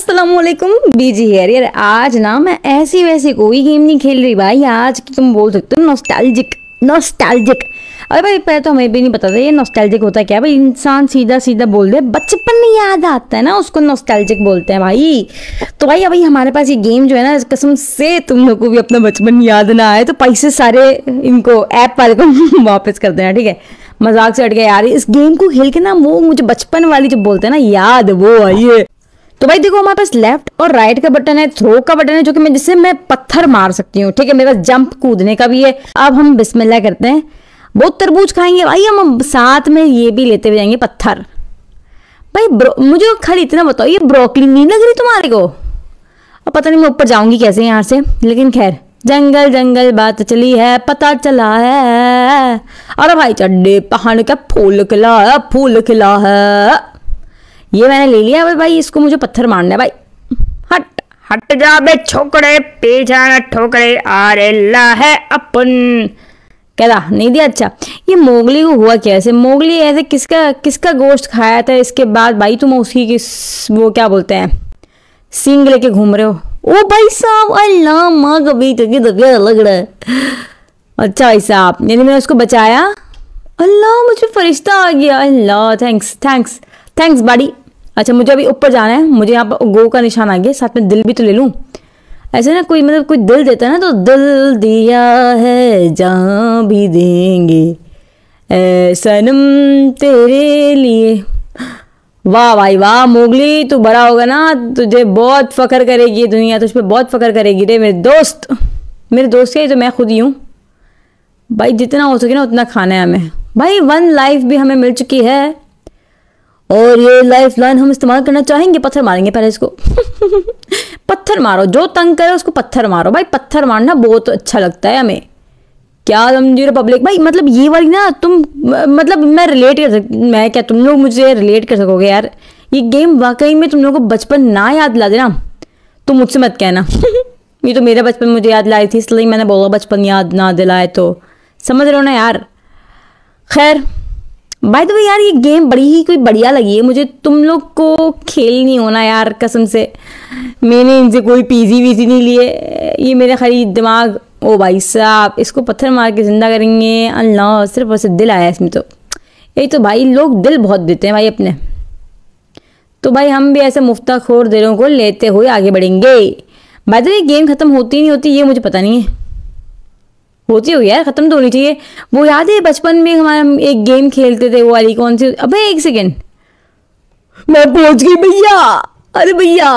असलम बीजी hair यार आज ना मैं ऐसी वैसी कोई गेम नहीं खेल रही भाई आज की तुम बोल सकते हो नोस्टैल्जिक नोस्टैल्जिक अरे भाई पहले तो हमें भी नहीं पता था ये नोस्टैल्जिक होता क्या भाई इंसान सीधा सीधा बोल दे बचपन में याद आता है ना उसको नोस्टैल्जिक बोलते हैं भाई तो भाई अभी हमारे पास ये गेम जो है ना कसम से तुम लोग को भी अपना बचपन याद ना आए तो पैसे सारे इनको ऐप वाले को वापस कर देना ठीक है मजाक से हट गया यार इस गेम को खेल के ना वो मुझे बचपन वाली जो बोलते हैं ना याद वो आइए तो भाई देखो हमारे पास लेफ्ट और राइट का बटन है थ्रो का बटन है जो कि मैं जिससे मैं पत्थर मार सकती हूँ ठीक है मेरे पास जंप कूदने का भी है अब हम बिस्मिल्लाह करते हैं बहुत तरबूज खाएंगे भाई हम साथ में ये भी लेते हुए जाएंगे पत्थर भाई मुझे खाली इतना बताओ ये ब्रोकली नहीं लग रही तुम्हारे को अब पता नहीं मैं ऊपर जाऊंगी कैसे यहाँ से लेकिन खैर जंगल जंगल बात चली है पता चला है अरे भाई चड्डे पहाड़ का फूल खिला है फूल खिला है ये मैंने ले लिया भाई भाई इसको मुझे पत्थर मारना है भाई हट हट जा बे छोकरे पीछा ठोकरे अरे ला है अपन कहता नहीं दिया अच्छा ये मोगली को हुआ कैसे मोगली ऐसे किसका किसका गोश्त खाया था इसके बाद भाई तुम उसकी किस वो क्या बोलते हैं सिंग लेके घूम रहे हो ओ भाई साहब अल्लाह माँ कभी तो तो कभी दबिया लग रहा है अच्छा भाई साहब यानी मैंने उसको बचाया अल्लाह मुझे फरिश्ता आ गया अल्लाह थैंक्स थैंक्स थैंक्स बाड़ी अच्छा मुझे अभी ऊपर जाना है मुझे यहाँ पर गो का निशान आ गया साथ में दिल भी तो ले लूँ ऐसे ना कोई मतलब कोई दिल देता है ना तो दिल दिया है जहाँ भी देंगे सनम तेरे लिए वाह भाई वाह मोगली तू बड़ा होगा ना तुझे बहुत फ़ख्र करेगी दुनिया तुझ पर बहुत फ़ख्र करेगी रे मेरे दोस्त मेरे दोस्त के तो मैं खुद ही हूँ भाई जितना हो सके ना उतना खाना है हमें भाई वन लाइफ भी हमें मिल चुकी है और ये लाइफ लाइन हम इस्तेमाल करना चाहेंगे पत्थर मारेंगे पहले इसको पत्थर मारो जो तंग करे उसको पत्थर मारो भाई पत्थर मारना बहुत अच्छा लगता है हमें क्या समझी रिपब्लिक भाई मतलब ये वाली ना तुम मतलब मैं रिलेट कर सक मैं क्या तुम लोग मुझे रिलेट कर सकोगे यार ये गेम वाकई में तुम लोग को बचपन ना याद ला देना तुम मुझसे मत कहना ये तो मेरा बचपन मुझे याद लाई थी इसलिए मैंने बोला बचपन याद ना दिलाए तो समझ रहे हो ना यार खैर बाय द वे यार ये गेम बड़ी ही कोई बढ़िया लगी है मुझे तुम लोग को खेल नहीं होना यार कसम से मैंने इनसे कोई पीजी वीजी नहीं लिए ये मेरा खाली दिमाग ओ भाई साहब इसको पत्थर मार के ज़िंदा करेंगे अल्लाह सिर्फ और सिर्फ दिल आया इसमें तो यही तो भाई लोग दिल बहुत देते हैं भाई अपने तो भाई हम भी ऐसे मुफ्ता खोर दिलों को लेते हुए आगे बढ़ेंगे भाई तो ये गेम ख़त्म होती नहीं होती ये मुझे पता नहीं है होती हुई यार खत्म तो होनी चाहिए वो याद है बचपन में हम एक गेम खेलते थे वो वाली कौन सी अबे एक सेकेंड मैं पहुंच गई भैया अरे भैया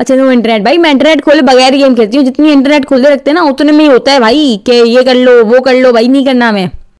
अच्छा नो इंटरनेट भाई मैं इंटरनेट खोले बगैर गेम खेलती हूँ जितनी इंटरनेट खोलते रखते हैं ना उतने में ही होता है भाई कि ये कर लो वो कर लो भाई नहीं करना मैं